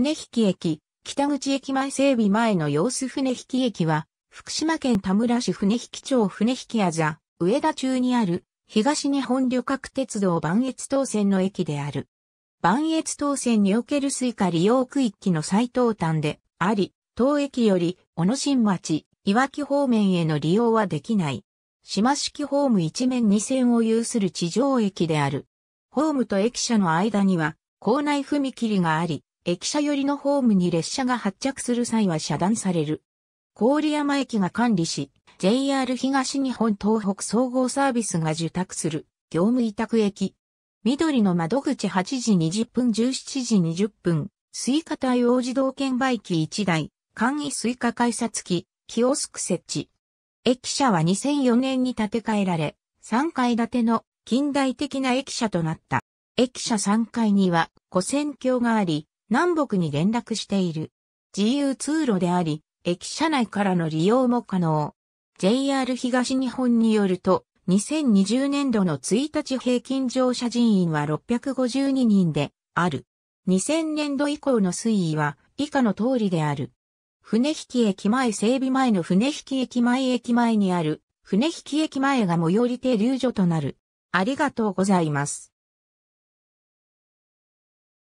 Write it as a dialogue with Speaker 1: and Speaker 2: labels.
Speaker 1: 船引駅、北口駅前整備前の様子船引駅は、福島県田村市船引町船引あざ、上田中にある、東日本旅客鉄道磐越東線の駅である。磐越東線におけるスイカ利用区域の最東端であり、当駅より小野新町、いわき方面への利用はできない。島式ホーム一面二線を有する地上駅である。ホームと駅舎の間には、校内踏切があり、駅舎寄りのホームに列車が発着する際は遮断される。郡山駅が管理し、JR 東日本東北総合サービスが受託する業務委託駅。緑の窓口8時20分17時20分、スイカ対応自動券売機1台、簡易スイカ改札機、キオスク設置。駅舎は2004年に建て替えられ、3階建ての近代的な駅舎となった。駅舎3階には古戦橋があり、南北に連絡している。自由通路であり、駅舎内からの利用も可能。JR 東日本によると、2020年度の1日平均乗車人員は652人である。2000年度以降の推移は以下の通りである。船引駅前整備前の船引駅前駅前にある船引駅前が最寄り停留所となる。ありがとうご
Speaker 2: ざいます。